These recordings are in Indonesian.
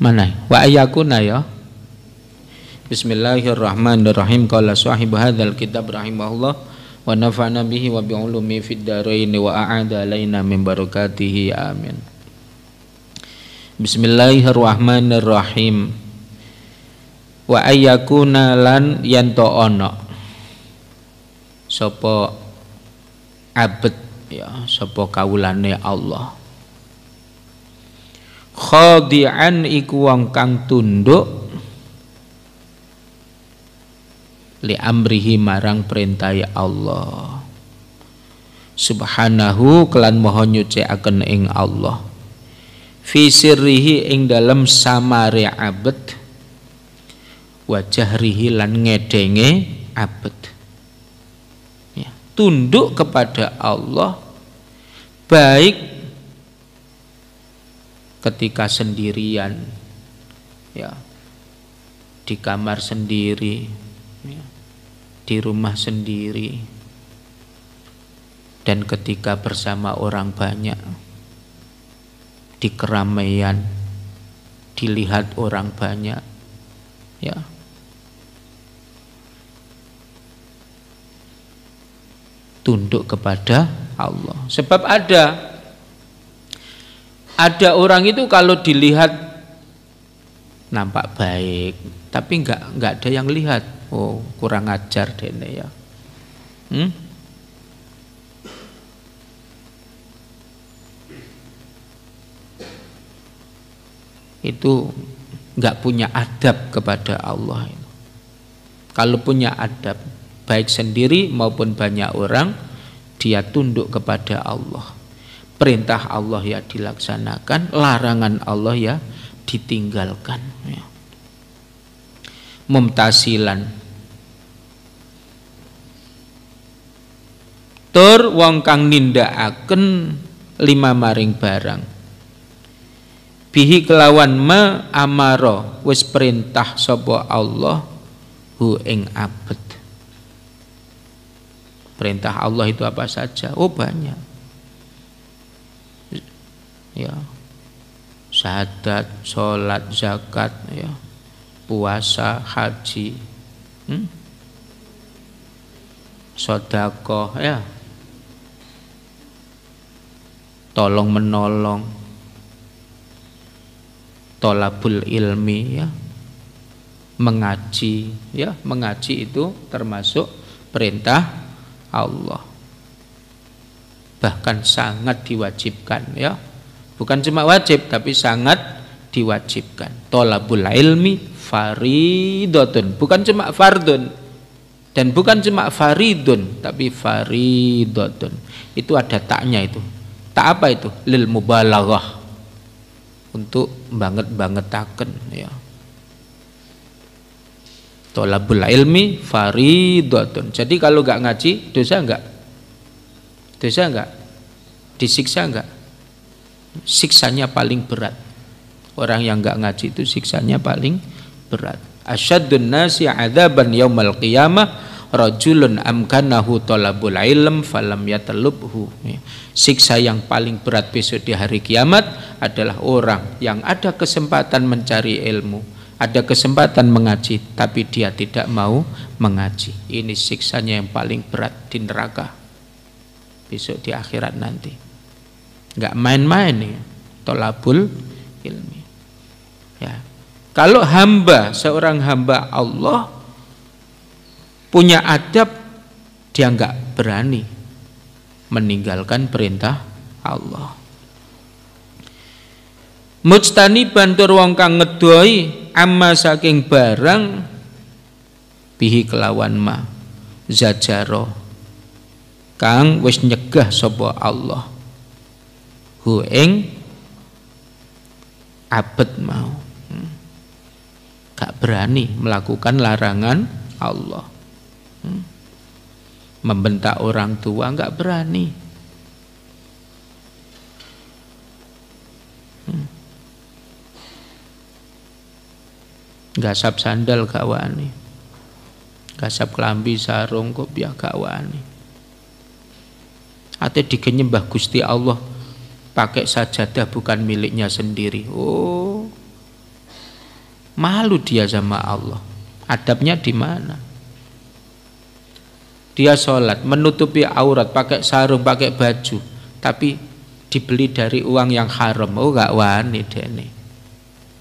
Mana? Wa ayakuna ya. Bismillahirrahmanirrahim. Qala sahibu hadzal kitab rahimahullah wa nafa'na bihi wa bi ulumi fid dharain wa a'ada alaina min barakatihi. Amin. Bismillahirrahmanirrahim. Wa ayakuna lan yanto ono. Sopo abet ya, sopo kaulane Allah khadi'an iku wong kang tunduk li amrihi marang perintah Allah subhanahu kelan nyuci akan ing Allah fi sirrihi ing dalam samare abad wajah rihi lan ngedenge abad ya, tunduk kepada Allah baik ketika sendirian ya di kamar sendiri ya, di rumah sendiri dan ketika bersama orang banyak di keramaian dilihat orang banyak ya tunduk kepada Allah sebab ada ada orang itu kalau dilihat nampak baik tapi nggak nggak ada yang lihat oh kurang ajar dene ya hmm? itu nggak punya adab kepada Allah kalau punya adab baik sendiri maupun banyak orang dia tunduk kepada Allah perintah Allah ya dilaksanakan, larangan Allah ya ditinggalkan. Ya. Mumtasilan. Tur wong kang nindakaken lima maring barang. Bihi kelawan ma amaro wis perintah sapa Allah hu ing abet. Perintah Allah itu apa saja? Oh banyak ya syahadat sholat zakat ya puasa haji hmm? sodakoh ya tolong menolong tolabul ilmi ya mengaji ya mengaji itu termasuk perintah Allah bahkan sangat diwajibkan ya Bukan cuma wajib tapi sangat diwajibkan. Tolabul ilmi faridotun. Bukan cuma fardun dan bukan cuma faridun tapi faridotun. Itu ada taknya itu. Tak apa itu? Lil mubalaghah. Untuk banget banget taken ya. Tolabul ilmi faridotun. Jadi kalau nggak ngaji dosa nggak? Dosa nggak? Disiksa nggak? siksanya paling berat orang yang nggak ngaji itu siksanya paling berat asyadun nasi adaban yaumal qiyamah rajulun amkanahu talabul ilm falam yatalubhu ya. siksa yang paling berat besok di hari kiamat adalah orang yang ada kesempatan mencari ilmu ada kesempatan mengaji tapi dia tidak mau mengaji ini siksanya yang paling berat di neraka besok di akhirat nanti nggak main-main nih ya. tolabul ilmi ya kalau hamba seorang hamba Allah punya adab dia nggak berani meninggalkan perintah Allah mujtani bantur wong kang ngedoi amma saking barang bihi kelawan ma zajaro kang wis nyegah sapa Allah hu ing abet mau hmm. gak berani melakukan larangan Allah hmm. membentak orang tua gak berani gak hmm. gasap sandal gak wani gasap kelambi sarung kok biar gak wani atau digenyembah Gusti Allah pakai sajadah bukan miliknya sendiri. Oh, malu dia sama Allah. Adabnya di mana? Dia sholat, menutupi aurat, pakai sarung, pakai baju, tapi dibeli dari uang yang haram. Oh, gak wani deh nih.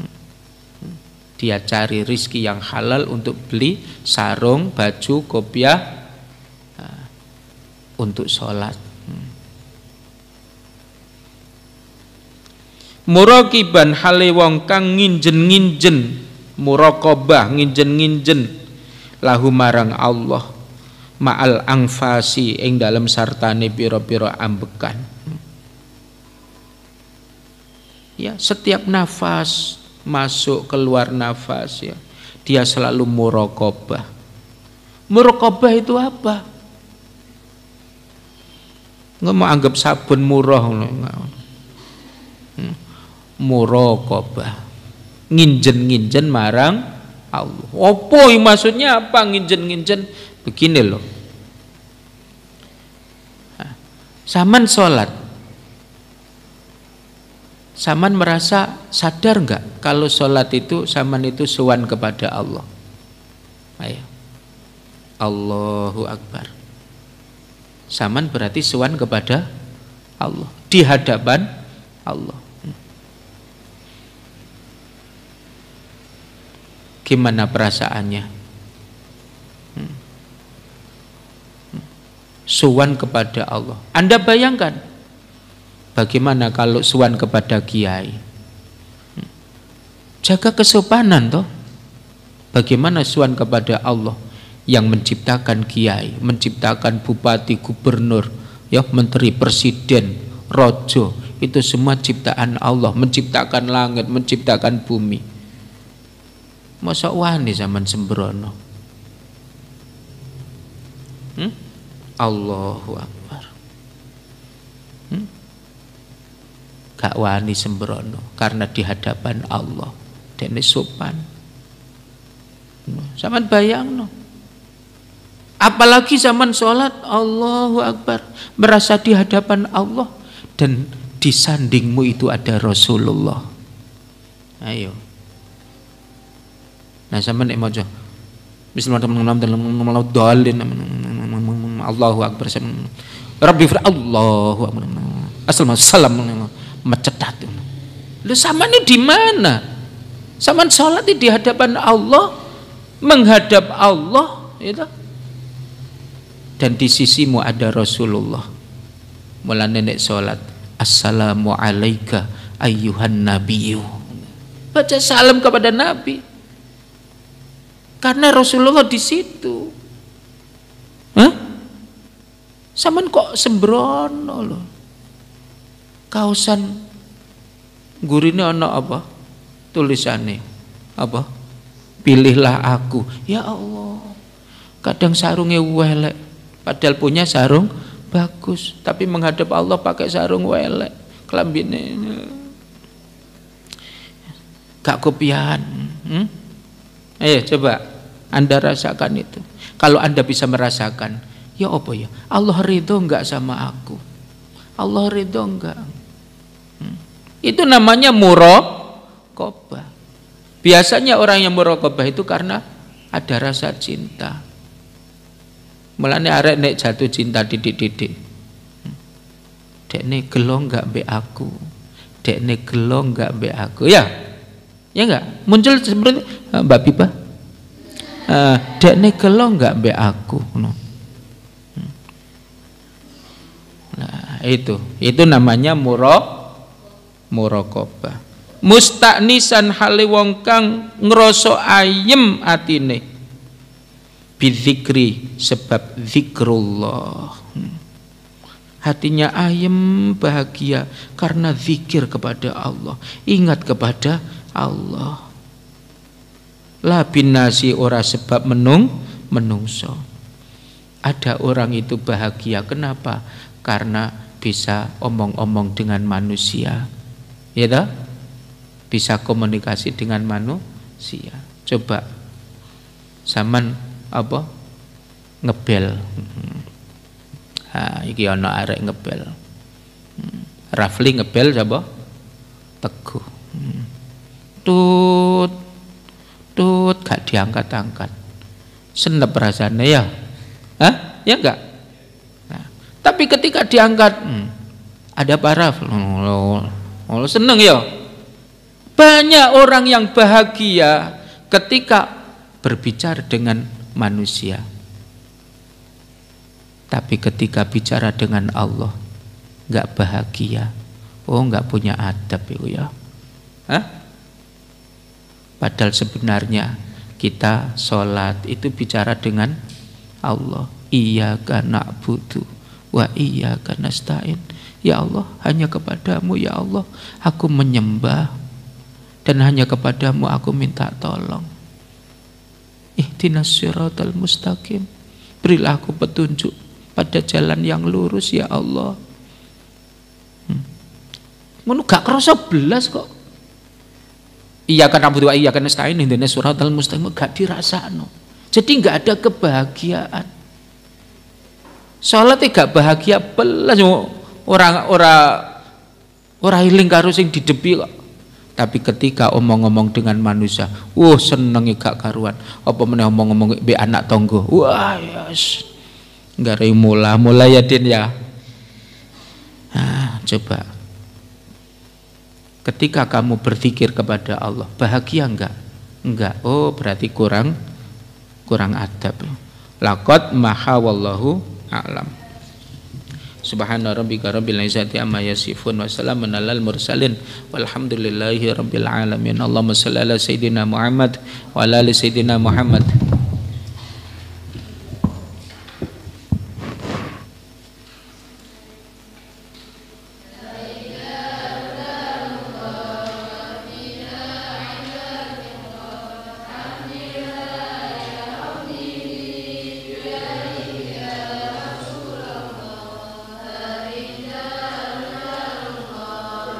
Hmm. Hmm. Dia cari rizki yang halal untuk beli sarung, baju, kopiah, ah, untuk sholat Murokiban hale wong kang nginjen-nginjen murokobah nginjen-nginjen lahu marang Allah ma'al angfasi ing dalam sartane biro-biro ambekan ya setiap nafas masuk keluar nafas ya dia selalu murokobah murokobah itu apa nggak mau anggap sabun murah nggak murokobah Nginjen-nginjen marang Allah. apa maksudnya apa nginjen-nginjen? Begini loh. Saman sholat Saman merasa sadar nggak kalau sholat itu saman itu suan kepada Allah. Ayo. Allahu Akbar. Saman berarti suan kepada Allah di hadapan Allah. gimana perasaannya hmm. Hmm. suan kepada Allah Anda bayangkan bagaimana kalau suan kepada kiai hmm. jaga kesopanan toh bagaimana suan kepada Allah yang menciptakan kiai menciptakan bupati gubernur ya menteri presiden rojo itu semua ciptaan Allah menciptakan langit menciptakan bumi masa wani zaman sembrono. Hmm? Allahu Akbar. Hmm? Gak wani sembrono karena di hadapan Allah. dan sopan. Zaman bayang no. Apalagi zaman sholat Allahu Akbar Merasa di hadapan Allah Dan di sandingmu itu ada Rasulullah Ayo Nah, sampean nek maca Bismillahirrahmanirrahim. Allahu akbar. Rabbi fir Allahu akbar. Assalamualaikum. salam mecetat. Lu sama ini di mana? Sama sholat di hadapan Allah, menghadap Allah, itu. Dan di sisimu ada Rasulullah. Mula nenek sholat. Assalamualaikum ayuhan nabiyyu. Baca salam kepada Nabi karena Rasulullah di situ. Hah? Saman kok sembrono loh. Kausan gurine ana apa? Tulisane apa? Pilihlah aku. Ya Allah. Kadang sarungnya welek, padahal punya sarung bagus, tapi menghadap Allah pakai sarung welek, kelambine. Gak kopian. Hmm? Ayo coba anda rasakan itu. Kalau Anda bisa merasakan, ya apa ya? Allah ridho enggak sama aku. Allah ridho enggak. Hmm. Itu namanya murokobah. Biasanya orang yang murokobah itu karena ada rasa cinta. Melani arek nek jatuh cinta didik-didik. Hmm. Dekne gelo enggak mbek aku. Dekne gelo enggak mbek aku. Ya. Ya enggak? Muncul seperti eh, Mbak Pipa. Eh, dek dekne kelo nggak be aku nah itu itu namanya murok murokoba mustaknisan hale wong kang ngrasa ayem atine bidzikri sebab zikrullah hatinya ayem bahagia karena zikir kepada Allah ingat kepada Allah la binasi ora sebab menung menungso ada orang itu bahagia kenapa karena bisa omong-omong dengan manusia ya toh? bisa komunikasi dengan manusia coba saman apa ngebel hmm. ha iki ana arek ngebel hmm. Rafli ngebel sapa Teguh hmm. tut diangkat-angkat. Senep rasanya ya. Hah? Ya enggak? Nah, tapi ketika diangkat, hmm, ada paraf. Oh, seneng ya. Banyak orang yang bahagia ketika berbicara dengan manusia. Tapi ketika bicara dengan Allah, enggak bahagia. Oh, enggak punya adab ya. Hah? Padahal sebenarnya kita sholat itu bicara dengan Allah iya karena butuh wa iya karena stain ya Allah hanya kepadamu ya Allah aku menyembah dan hanya kepadamu aku minta tolong ihdinas siratal mustaqim berilah aku petunjuk pada jalan yang lurus ya Allah hmm. Menu gak kerasa belas kok Iya kan abu dua iya kan nesta'in Indonesia surat al-mustaqim gak dirasa dirasano. Jadi gak ada kebahagiaan. Sholat gak bahagia belas orang orang orang hiling karo sing didepi kok. Tapi ketika omong-omong dengan manusia, wah seneng gak karuan. Apa meneh omong-omong be anak tonggo. Wah, yes. Ya gak mula, mula ya Din ya. ah coba ketika kamu berzikir kepada Allah bahagia enggak enggak oh berarti kurang kurang adab laqad maha wallahu a'lam subhana rabbika rabbil izzati amma yasifun wa salamun alal mursalin walhamdulillahi rabbil alamin Allahumma salli ala sayyidina Muhammad wa ala ali sayyidina Muhammad